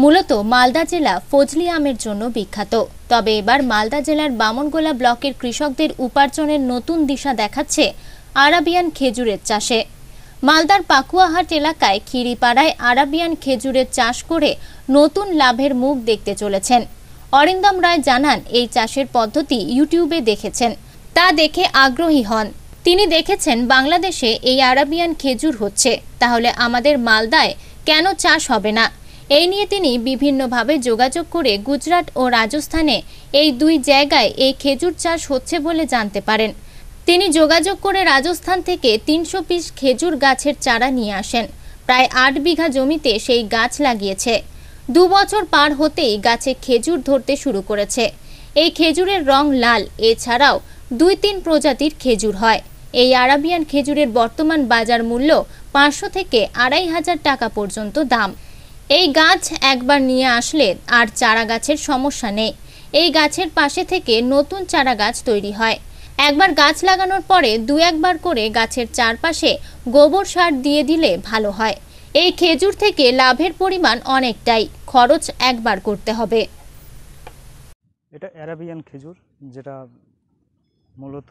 মূলত মালদা জেলা ফজলি আমের জন্য বিখ্যাত তবে এবার মালদা জেলার বামনগোলা ব্লকের কৃষকদের উপার্জনের নতুন দিশা দেখাচ্ছে আরাবিয়ান খেজুরের চাষে মালদার পাকুয়াহাট এলাকায় খিরিপাড়ায় আরাবিয়ান খেজুরের চাষ করে নতুন লাভের মুখ দেখতে চলেছেন অরিন্দম রায় জানান এই চাষের পদ্ধতি ইউটিউবে দেখেছেন তা দেখে আগ্রহী হন তিনি দেখেছেন বাংলাদেশে এই আরাবিয়ান খেজুর হচ্ছে তাহলে আমাদের মালদায় কেন চাষ হবে না এই নিয়ে তিনি বিভিন্নভাবে যোগাযোগ করে গুজরাট ও রাজস্থানে এই দুই জায়গায় এই খেজুর চাষ হচ্ছে বলে জানতে পারেন তিনি যোগাযোগ করে রাজস্থান থেকে তিনশো পিস খেজুর গাছের চারা নিয়ে আসেন প্রায় আট বিঘা জমিতে সেই গাছ লাগিয়েছে দু বছর পার হতেই গাছে খেজুর ধরতে শুরু করেছে এই খেজুরের রং লাল এছাড়াও দুই তিন প্রজাতির খেজুর হয় এই আরাবিয়ান খেজুরের বর্তমান বাজার মূল্য পাঁচশো থেকে আড়াই হাজার টাকা পর্যন্ত দাম এই গাছ একবার নিয়ে আসলে আর চারা গাছের সমস্যা নেই এই গাছের পাশে থেকে নতুন চারা গাছ তৈরি হয় একবার গাছ লাগানোর পরে দু একবার করে গাছের চারপাশে গোবর সার দিয়ে দিলে ভালো হয় এই খেজুর থেকে লাভের পরিমাণ অনেকটাই খরচ একবার করতে হবে এটা অ্যারাবিয়ান খেজুর যেটা মূলত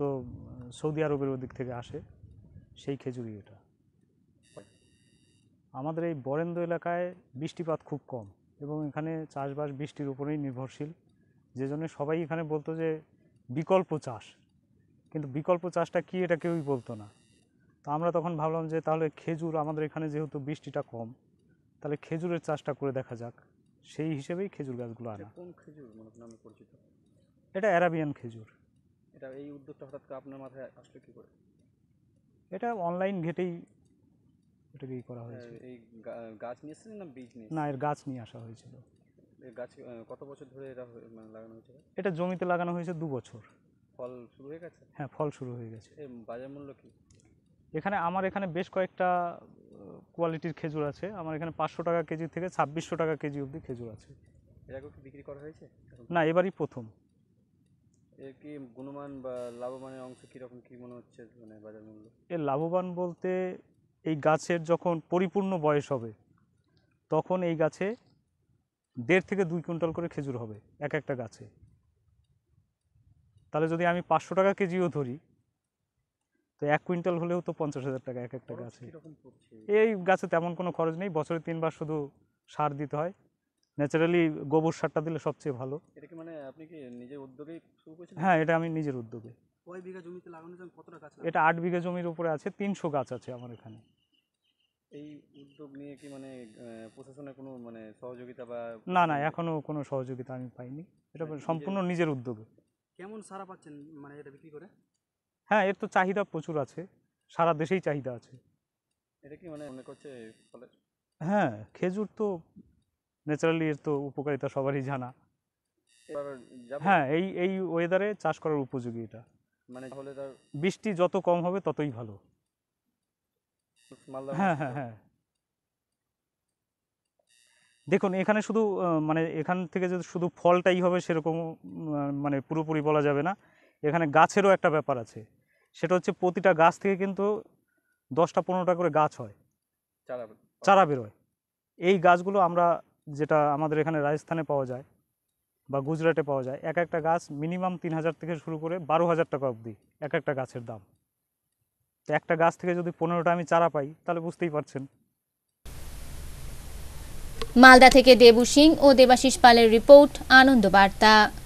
সৌদি আরবের ওদিক থেকে আসে সেই খেজুরই এটা আমাদের এই বরেন্দ্র এলাকায় বৃষ্টিপাত খুব কম এবং এখানে চাষবাস বৃষ্টির উপরেই নির্ভরশীল যে জন্য সবাই এখানে বলতো যে বিকল্প চাষ কিন্তু বিকল্প চাষটা কী এটা কেউই বলতো না তো আমরা তখন ভাবলাম যে তাহলে খেজুর আমাদের এখানে যেহেতু বৃষ্টিটা কম তাহলে খেজুরের চাষটা করে দেখা যাক সেই হিসেবেই খেজুর গাছগুলো আনা খেজুর মানে নামে পরিচিত এটা অ্যারাবিয়ান খেজুর এটা এই উদ্যোগটা হঠাৎ আপনার মাথায় আসলে কী করে এটা অনলাইন ঘেটেই থেকেই করা হয়েছে এই গাছ নিয়ে এসেছিলেন না বীজ নিয়ে না এর গাছ নিয়ে আসা হয়েছিল এসেছিলেন? গাছ কত বছর ধরে এটা হয়ে- মানে লাগানো হয়েছিল এটা জমিতে লাগানো হয়েছে দু বছর ফল শুরু হয়ে গেছে হ্যাঁ ফল শুরু হয়ে গেছে এর বাজার মূল্য কি এখানে আমার এখানে বেশ কয়েকটা কোয়ালিটির খেজুর আছে আমার এখানে পাঁচশো টাকা কেজি থেকে ছাব্বিশশো টাকা কেজি অবধি খেজুর আছে এর আগেও কি বিক্রি করা হয়েছে না এবারই প্রথম এর কি গুণমান বা লাভবানের অংশ কীরকম কী মনে হচ্ছে মানে বাজার মূল্য এর লাভবান বলতে এই গাছের যখন পরিপূর্ণ বয়স হবে তখন এই গাছে দেড় থেকে দুই কুইন্টাল করে খেজুর হবে এক একটা গাছে তাহলে যদি আমি পাঁচশো টাকা কেজিও ধরি তো এক কুইন্টাল হলেও তো পঞ্চাশ হাজার টাকা এক একটা গাছে এই গাছে তেমন কোনো খরচ নেই বছরে তিনবার শুধু সার দিতে হয় ন্যাচারালি গোবর সারটা দিলে সবচেয়ে ভালো এটা কি মানে আপনি কি নিজের হ্যাঁ এটা আমি নিজের উদ্যোগে কয় বিঘা জমিতে লাগানোর জন্য কতটা গাছ এটা আট বিঘা জমির উপরে আছে তিনশো গাছ আছে আমার এখানে এই উদ্যোগ নিয়ে কি মানে প্রশাসনের কোনো মানে সহযোগিতা বা না না এখনো কোনো সহযোগিতা আমি পাইনি এটা মানে সম্পূর্ণ নিজের উদ্যোগে কেমন সারা পাচ্ছেন মানে এটা বিক্রি করে হ্যাঁ এর তো চাহিদা প্রচুর আছে সারা দেশেই চাহিদা আছে এটা কি মানে মনে করছে হ্যাঁ খেজুর তো ন্যাচারালি এর তো উপকারিতা সবারই জানা হ্যাঁ এই এই ওয়েদারে চাষ করার উপযোগী এটা মানে তাহলে তার বৃষ্টি যত কম হবে ততই ভালো হ্যাঁ হ্যাঁ হ্যাঁ দেখুন এখানে শুধু মানে এখান থেকে যদি শুধু ফলটাই হবে সেরকম মানে পুরোপুরি বলা যাবে না এখানে গাছেরও একটা ব্যাপার আছে সেটা হচ্ছে প্রতিটা গাছ থেকে কিন্তু দশটা পনেরোটা করে গাছ হয় চারা চারা বেরোয় এই গাছগুলো আমরা যেটা আমাদের এখানে রাজস্থানে পাওয়া যায় বা গুজরাটে পাওয়া যায় এক একটা গাছ মিনিমাম তিন হাজার থেকে শুরু করে বারো হাজার টাকা অবধি এক একটা গাছের দাম তো একটা গাছ থেকে যদি পনেরোটা আমি চারা পাই তাহলে বুঝতেই পারছেন মালদা থেকে দেবু সিং ও দেবাশিস পালের রিপোর্ট আনন্দ বার্তা